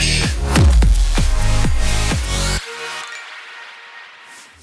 Rush.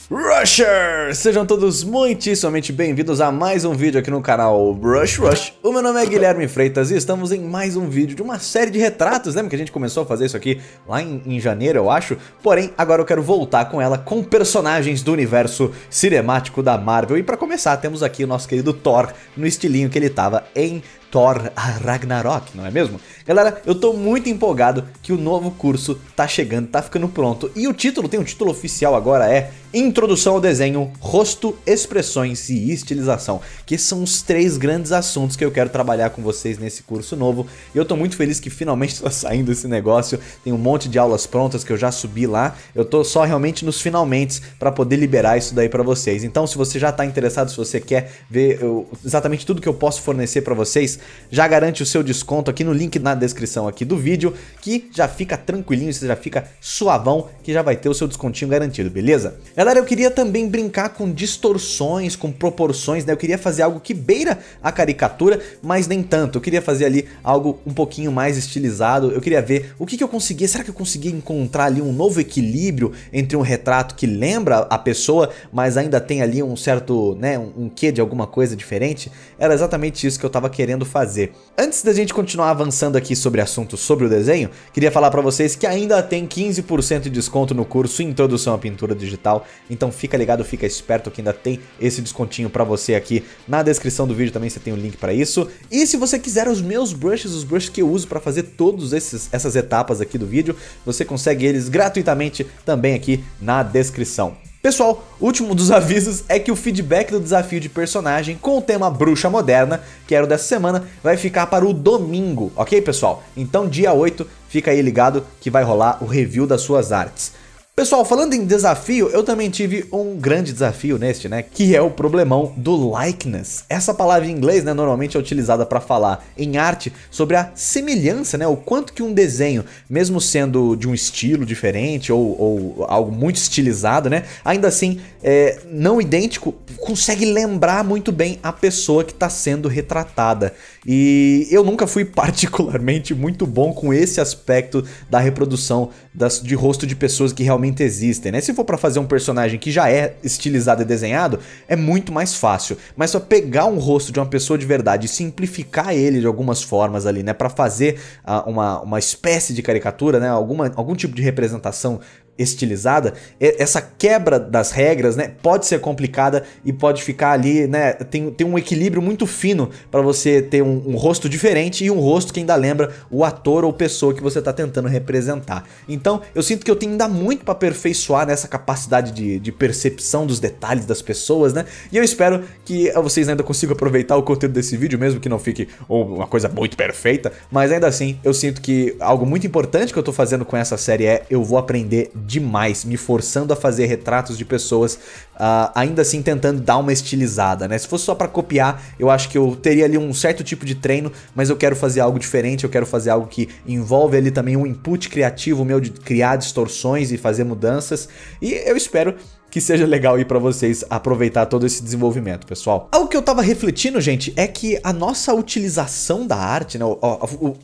Rushers! Sejam todos muitíssimamente bem-vindos a mais um vídeo aqui no canal Brush Rush. O meu nome é Guilherme Freitas e estamos em mais um vídeo de uma série de retratos. Lembra que a gente começou a fazer isso aqui lá em, em janeiro, eu acho? Porém, agora eu quero voltar com ela com personagens do universo cinemático da Marvel. E para começar, temos aqui o nosso querido Thor no estilinho que ele tava em Thor Ragnarok, não é mesmo? Galera, eu tô muito empolgado que o novo curso tá chegando, tá ficando pronto. E o título, tem um título oficial agora, é Introdução ao Desenho, Rosto, Expressões e Estilização, que são os três grandes assuntos que eu quero trabalhar com vocês nesse curso novo. E eu tô muito feliz que finalmente tá saindo esse negócio. Tem um monte de aulas prontas que eu já subi lá. Eu tô só realmente nos finalmente para poder liberar isso daí para vocês. Então, se você já tá interessado, se você quer ver eu, exatamente tudo que eu posso fornecer para vocês, já garante o seu desconto aqui no link na descrição aqui do vídeo, que já fica tranquilinho, você já fica suavão, que já vai ter o seu descontinho garantido, beleza? Galera, eu queria também brincar com distorções, com proporções, né? Eu queria fazer algo que beira a caricatura, mas nem tanto. Eu queria fazer ali algo um pouquinho mais estilizado. Eu queria ver o que, que eu conseguia. Será que eu conseguia encontrar ali um novo equilíbrio entre um retrato que lembra a pessoa, mas ainda tem ali um certo, né, um, um quê de alguma coisa diferente? Era exatamente isso que eu tava querendo fazer. Antes da gente continuar avançando aqui sobre assuntos sobre o desenho, queria falar para vocês que ainda tem 15% de desconto no curso Introdução à Pintura Digital, então fica ligado, fica esperto que ainda tem esse descontinho para você aqui. Na descrição do vídeo também você tem o um link para isso. E se você quiser os meus brushes, os brushes que eu uso para fazer todas essas etapas aqui do vídeo, você consegue eles gratuitamente também aqui na descrição. Pessoal, último dos avisos é que o feedback do desafio de personagem com o tema bruxa moderna, que era o dessa semana, vai ficar para o domingo, ok pessoal? Então dia 8, fica aí ligado que vai rolar o review das suas artes. Pessoal, falando em desafio, eu também tive um grande desafio neste, né? Que é o problemão do likeness. Essa palavra em inglês, né, normalmente é utilizada para falar em arte sobre a semelhança, né? O quanto que um desenho, mesmo sendo de um estilo diferente ou, ou algo muito estilizado, né? Ainda assim, é, não idêntico, consegue lembrar muito bem a pessoa que está sendo retratada. E eu nunca fui particularmente muito bom com esse aspecto da reprodução das, de rosto de pessoas que realmente realmente existem, né? Se for para fazer um personagem que já é estilizado e desenhado, é muito mais fácil. Mas só pegar um rosto de uma pessoa de verdade e simplificar ele de algumas formas ali, né? Para fazer uh, uma, uma espécie de caricatura, né? Alguma, algum tipo de representação estilizada, essa quebra das regras, né, pode ser complicada e pode ficar ali, né, tem, tem um equilíbrio muito fino para você ter um, um, rosto diferente e um rosto que ainda lembra o ator ou pessoa que você está tentando representar. Então, eu sinto que eu tenho ainda muito para aperfeiçoar nessa capacidade de, de percepção dos detalhes das pessoas, né, e eu espero que vocês ainda consigam aproveitar o conteúdo desse vídeo, mesmo que não fique uma coisa muito perfeita, mas ainda assim, eu sinto que algo muito importante que eu estou fazendo com essa série é eu vou aprender demais, me forçando a fazer retratos de pessoas, uh, ainda assim tentando dar uma estilizada, né? Se fosse só para copiar, eu acho que eu teria ali um certo tipo de treino, mas eu quero fazer algo diferente, eu quero fazer algo que envolve ali também um input criativo meu de criar distorções e fazer mudanças. E eu espero que seja legal aí para vocês aproveitar todo esse desenvolvimento, pessoal. Algo é que eu tava refletindo, gente, é que a nossa utilização da arte, né,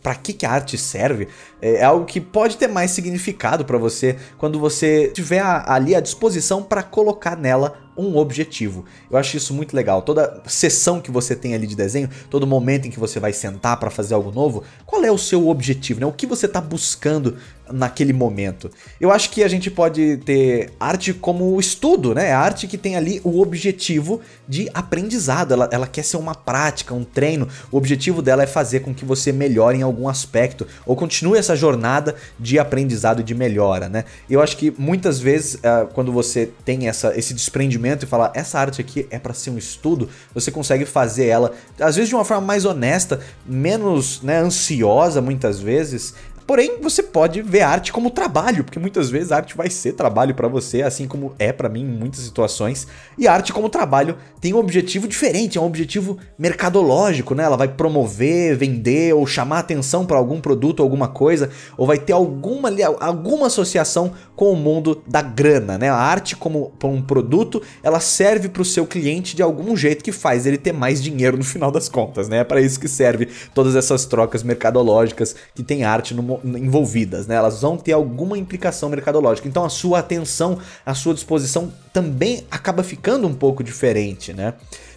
para que que a arte serve, é, é algo que pode ter mais significado para você quando você tiver ali à disposição para colocar nela um objetivo. Eu acho isso muito legal. Toda sessão que você tem ali de desenho, todo momento em que você vai sentar para fazer algo novo, qual é o seu objetivo, né? O que você está buscando naquele momento. Eu acho que a gente pode ter arte como estudo, né? Arte que tem ali o objetivo de aprendizado. Ela, ela quer ser uma prática, um treino. O objetivo dela é fazer com que você melhore em algum aspecto ou continue essa jornada de aprendizado e de melhora, né? Eu acho que muitas vezes, ah, quando você tem essa, esse desprendimento e falar essa arte aqui é para ser um estudo, você consegue fazer ela às vezes de uma forma mais honesta, menos né, ansiosa muitas vezes, Porém, você pode ver arte como trabalho, porque muitas vezes a arte vai ser trabalho para você, assim como é para mim em muitas situações. E a arte como trabalho tem um objetivo diferente, é um objetivo mercadológico, né? Ela vai promover, vender ou chamar atenção para algum produto, alguma coisa, ou vai ter alguma, alguma associação com o mundo da grana, né? A arte como um produto, ela serve para o seu cliente de algum jeito que faz ele ter mais dinheiro no final das contas, né? É para isso que serve todas essas trocas mercadológicas que tem arte no envolvidas, né? Elas vão ter alguma implicação mercadológica. Então a sua atenção, a sua disposição também acaba ficando um pouco diferente, né?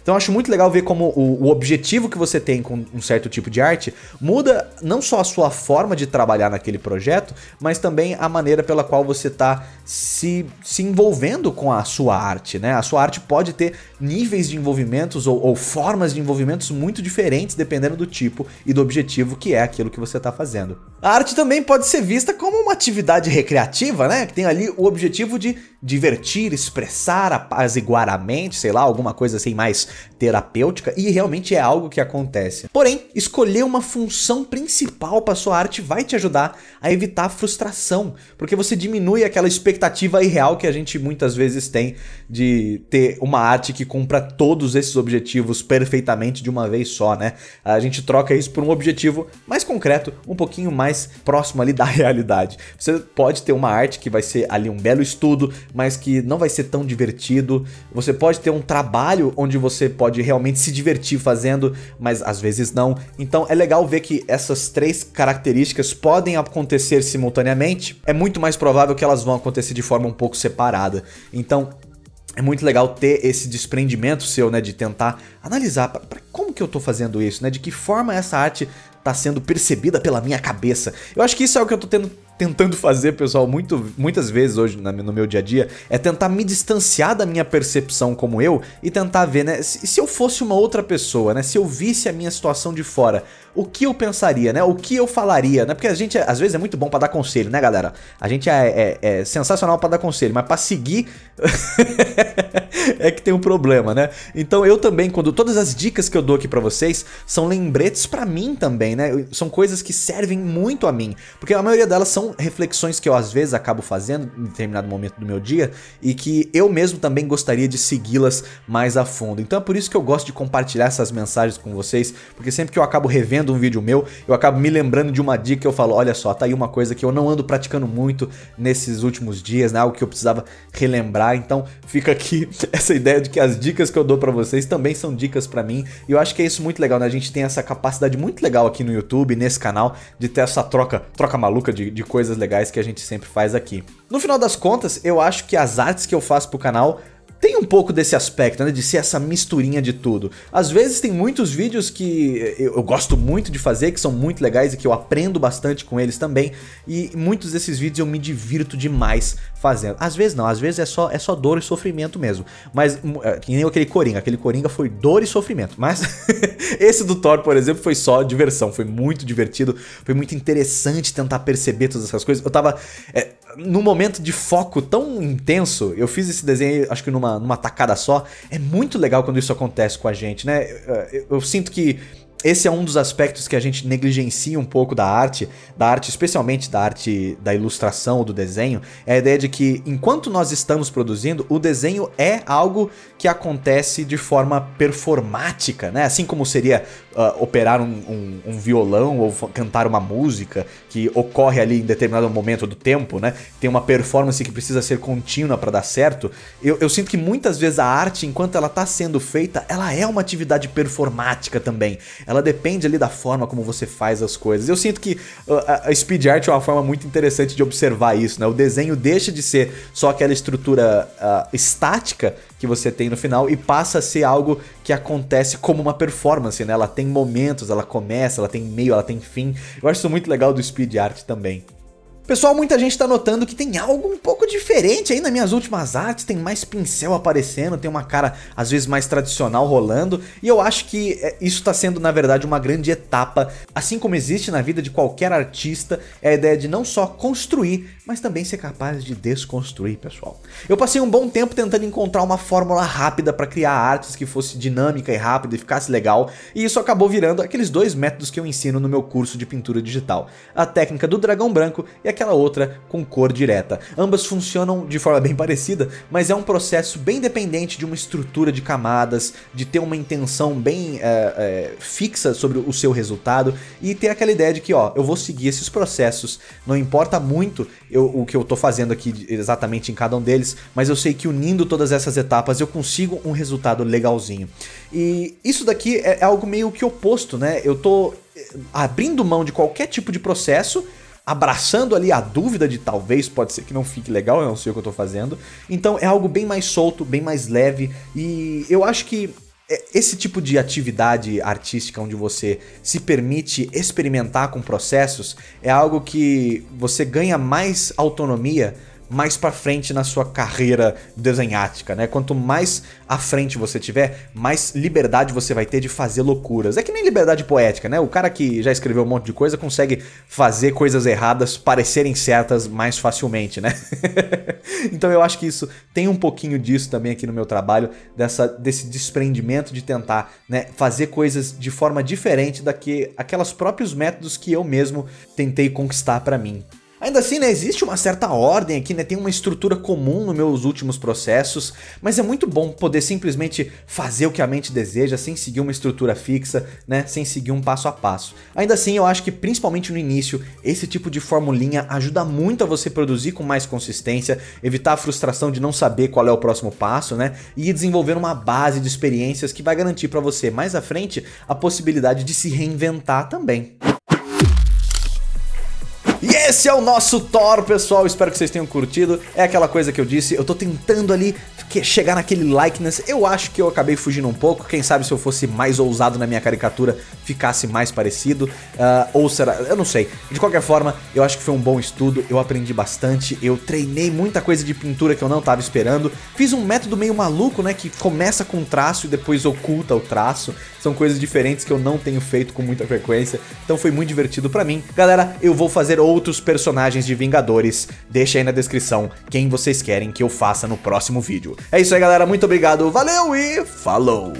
Então eu acho muito legal ver como o, o objetivo que você tem com um certo tipo de arte muda não só a sua forma de trabalhar naquele projeto, mas também a maneira pela qual você está se, se envolvendo com a sua arte, né? A sua arte pode ter níveis de envolvimentos ou, ou formas de envolvimentos muito diferentes dependendo do tipo e do objetivo que é aquilo que você está fazendo. A arte também pode ser vista como uma atividade recreativa, né? Que tem ali o objetivo de divertir, expressar, apaziguar a mente, sei lá, alguma coisa assim mais terapêutica e realmente é algo que acontece. Porém, escolher uma função principal para sua arte vai te ajudar a evitar a frustração, porque você diminui aquela expectativa irreal que a gente muitas vezes tem de ter uma arte que compra todos esses objetivos perfeitamente de uma vez só, né? A gente troca isso por um objetivo mais concreto, um pouquinho mais próximo ali da realidade. Você pode ter uma arte que vai ser ali um belo estudo, mas que não vai ser tão divertido. Você pode ter um trabalho onde você você pode realmente se divertir fazendo, mas às vezes não. Então é legal ver que essas três características podem acontecer simultaneamente. É muito mais provável que elas vão acontecer de forma um pouco separada. Então é muito legal ter esse desprendimento seu, né, de tentar analisar pra, pra como que eu tô fazendo isso, né, de que forma essa arte tá sendo percebida pela minha cabeça. Eu acho que isso é o que eu tô tendo, tentando fazer, pessoal, muito, muitas vezes hoje no meu dia a dia, é tentar me distanciar da minha percepção como eu e tentar ver, né? Se, se eu fosse uma outra pessoa, né? Se eu visse a minha situação de fora, o que eu pensaria, né? O que eu falaria, né? Porque a gente, às vezes, é muito bom para dar conselho, né, galera? A gente é, é, é sensacional para dar conselho, mas para seguir é que tem um problema, né? Então eu também, quando todas as dicas que eu dou aqui para vocês são lembretes para mim também, né? São coisas que servem muito a mim, porque a maioria delas são reflexões que eu às vezes acabo fazendo em determinado momento do meu dia e que eu mesmo também gostaria de segui-las mais a fundo. Então é por isso que eu gosto de compartilhar essas mensagens com vocês, porque sempre que eu acabo revendo vendo um vídeo meu, eu acabo me lembrando de uma dica, eu falo, olha só, tá aí uma coisa que eu não ando praticando muito nesses últimos dias, né? Algo que eu precisava relembrar. Então, fica aqui essa ideia de que as dicas que eu dou para vocês também são dicas para mim. E eu acho que é isso muito legal, né? A gente tem essa capacidade muito legal aqui no YouTube, nesse canal, de ter essa troca, troca maluca de, de coisas legais que a gente sempre faz aqui. No final das contas, eu acho que as artes que eu faço pro canal tem um pouco desse aspecto, né? De ser essa misturinha de tudo. Às vezes tem muitos vídeos que eu, eu, gosto muito de fazer, que são muito legais e que eu aprendo bastante com eles também. E muitos desses vídeos eu me divirto demais fazendo. Às vezes não, às vezes é só, é só dor e sofrimento mesmo. Mas hum, é, que nem aquele Coringa, aquele Coringa foi dor e sofrimento. Mas esse do Thor, por exemplo, foi só diversão, foi muito divertido, foi muito interessante tentar perceber todas essas coisas. Eu tava é, num momento de foco tão intenso, eu fiz esse desenho, acho que numa, numa tacada só. É muito legal quando isso acontece com a gente, né? É, eu, eu sinto que esse é um dos aspectos que a gente negligencia um pouco da arte, da arte, especialmente da arte da ilustração ou do desenho, é a ideia de que enquanto nós estamos produzindo, o desenho é algo que acontece de forma performática, né? Assim como seria uh, operar um, um, um, violão ou cantar uma música que ocorre ali em determinado momento do tempo, né? Tem uma performance que precisa ser contínua para dar certo. Eu, eu sinto que muitas vezes a arte, enquanto ela está sendo feita, ela é uma atividade performática também ela depende ali da forma como você faz as coisas. Eu sinto que uh, a, a speed art é uma forma muito interessante de observar isso, né? O desenho deixa de ser só aquela estrutura uh, estática que você tem no final e passa a ser algo que acontece como uma performance, né? Ela tem momentos, ela começa, ela tem meio, ela tem fim. Eu acho isso muito legal do speed art também. Pessoal, muita gente está notando que tem algo um pouco diferente aí nas minhas últimas artes, tem mais pincel aparecendo, tem uma cara às vezes mais tradicional rolando, e eu acho que é, isso está sendo na verdade uma grande etapa, assim como existe na vida de qualquer artista, é a ideia de não só construir, mas também ser capaz de desconstruir, pessoal. Eu passei um bom tempo tentando encontrar uma fórmula rápida para criar artes que fosse dinâmica e rápida e ficasse legal, e isso acabou virando aqueles dois métodos que eu ensino no meu curso de pintura digital: a técnica do dragão branco e aquela outra com cor direta. Ambas funcionam de forma bem parecida, mas é um processo bem dependente de uma estrutura de camadas, de ter uma intenção bem é, é, fixa sobre o seu resultado e ter aquela ideia de que, ó, eu vou seguir esses processos, não importa muito eu, o que eu tô fazendo aqui exatamente em cada um deles, mas eu sei que unindo todas essas etapas eu consigo um resultado legalzinho. E isso daqui é, é algo meio que oposto, né? Eu tô eh, abrindo mão de qualquer tipo de processo abraçando ali a dúvida de talvez pode ser que não fique legal, eu não sei o que eu tô fazendo. Então é algo bem mais solto, bem mais leve e eu acho que é, esse tipo de atividade artística onde você se permite experimentar com processos é algo que você ganha mais autonomia mais para frente na sua carreira desenhática, né? Quanto mais à frente você tiver, mais liberdade você vai ter de fazer loucuras. É que nem liberdade poética, né? O cara que já escreveu um monte de coisa consegue fazer coisas erradas parecerem certas mais facilmente, né? então eu acho que isso tem um pouquinho disso também aqui no meu trabalho, dessa, desse desprendimento de tentar né, fazer coisas de forma diferente da que aquelas próprios métodos que eu mesmo tentei conquistar para mim. Ainda assim, né, existe uma certa ordem aqui, né, tem uma estrutura comum nos meus últimos processos, mas é muito bom poder simplesmente fazer o que a mente deseja sem seguir uma estrutura fixa, né, sem seguir um passo a passo. Ainda assim, eu acho que principalmente no início, esse tipo de formulinha ajuda muito a você produzir com mais consistência, evitar a frustração de não saber qual é o próximo passo, né, e desenvolver uma base de experiências que vai garantir para você mais à frente a possibilidade de se reinventar também. E esse é o nosso Thor, pessoal. Espero que vocês tenham curtido. É aquela coisa que eu disse, eu tô tentando ali que chegar naquele likeness. Eu acho que eu acabei fugindo um pouco. Quem sabe se eu fosse mais ousado na minha caricatura, ficasse mais parecido. Uh, ou será. Eu não sei. De qualquer forma, eu acho que foi um bom estudo. Eu aprendi bastante. Eu treinei muita coisa de pintura que eu não estava esperando. Fiz um método meio maluco, né? Que começa com um traço e depois oculta o traço. São coisas diferentes que eu não tenho feito com muita frequência. Então foi muito divertido para mim. Galera, eu vou fazer outros personagens de Vingadores. Deixa aí na descrição quem vocês querem que eu faça no próximo vídeo. É isso aí, galera. Muito obrigado. Valeu e falou!